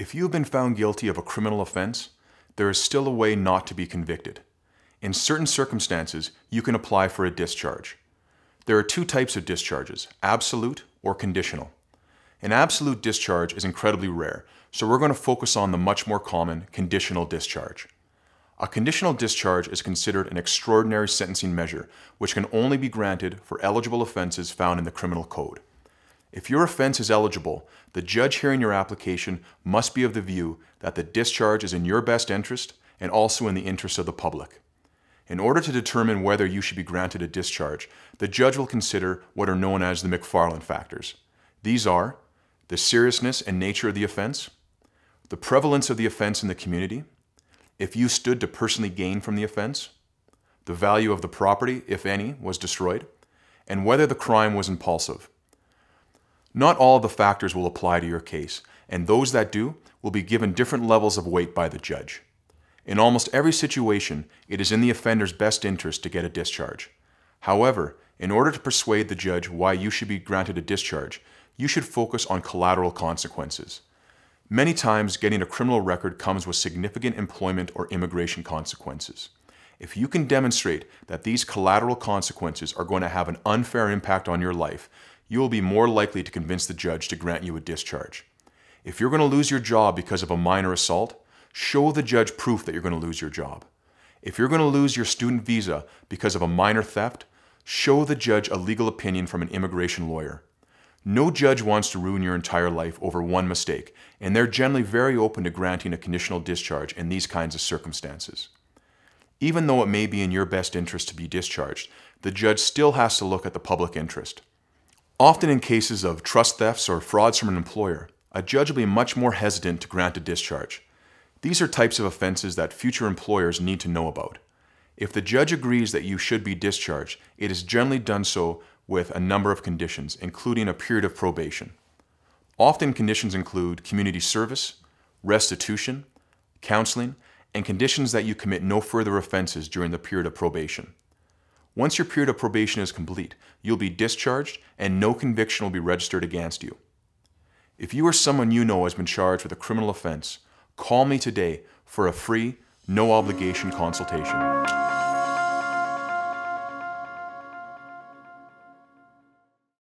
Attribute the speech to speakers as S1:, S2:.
S1: If you have been found guilty of a criminal offense, there is still a way not to be convicted. In certain circumstances, you can apply for a discharge. There are two types of discharges, absolute or conditional. An absolute discharge is incredibly rare, so we're going to focus on the much more common conditional discharge. A conditional discharge is considered an extraordinary sentencing measure, which can only be granted for eligible offenses found in the criminal code. If your offense is eligible, the judge hearing your application must be of the view that the discharge is in your best interest and also in the interest of the public. In order to determine whether you should be granted a discharge, the judge will consider what are known as the McFarland factors. These are the seriousness and nature of the offense, the prevalence of the offense in the community, if you stood to personally gain from the offense, the value of the property, if any, was destroyed, and whether the crime was impulsive. Not all of the factors will apply to your case, and those that do will be given different levels of weight by the judge. In almost every situation, it is in the offender's best interest to get a discharge. However, in order to persuade the judge why you should be granted a discharge, you should focus on collateral consequences. Many times, getting a criminal record comes with significant employment or immigration consequences. If you can demonstrate that these collateral consequences are going to have an unfair impact on your life, you will be more likely to convince the judge to grant you a discharge. If you're going to lose your job because of a minor assault, show the judge proof that you're going to lose your job. If you're going to lose your student visa because of a minor theft, show the judge a legal opinion from an immigration lawyer. No judge wants to ruin your entire life over one mistake, and they're generally very open to granting a conditional discharge in these kinds of circumstances. Even though it may be in your best interest to be discharged, the judge still has to look at the public interest. Often in cases of trust thefts or frauds from an employer, a judge will be much more hesitant to grant a discharge. These are types of offenses that future employers need to know about. If the judge agrees that you should be discharged, it is generally done so with a number of conditions, including a period of probation. Often conditions include community service, restitution, counseling, and conditions that you commit no further offenses during the period of probation. Once your period of probation is complete, you'll be discharged and no conviction will be registered against you. If you or someone you know has been charged with a criminal offense, call me today for a free, no obligation consultation.